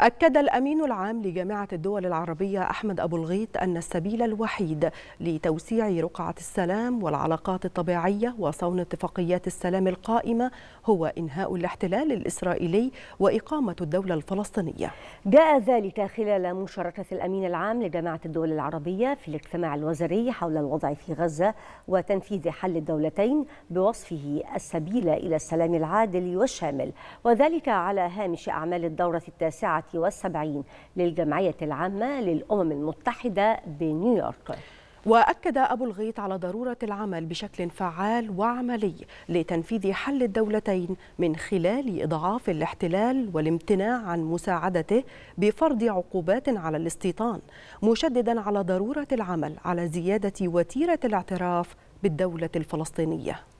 أكد الأمين العام لجامعة الدول العربية أحمد أبو الغيط أن السبيل الوحيد لتوسيع رقعة السلام والعلاقات الطبيعية وصون اتفاقيات السلام القائمة هو إنهاء الاحتلال الإسرائيلي وإقامة الدولة الفلسطينية جاء ذلك خلال مشاركة الأمين العام لجامعة الدول العربية في الاجتماع الوزري حول الوضع في غزة وتنفيذ حل الدولتين بوصفه السبيل إلى السلام العادل والشامل وذلك على هامش أعمال الدورة التاسعة والسبعين للجمعية العامة للأمم المتحدة بنيويورك وأكد أبو الغيط على ضرورة العمل بشكل فعال وعملي لتنفيذ حل الدولتين من خلال إضعاف الاحتلال والامتناع عن مساعدته بفرض عقوبات على الاستيطان مشددا على ضرورة العمل على زيادة وتيرة الاعتراف بالدولة الفلسطينية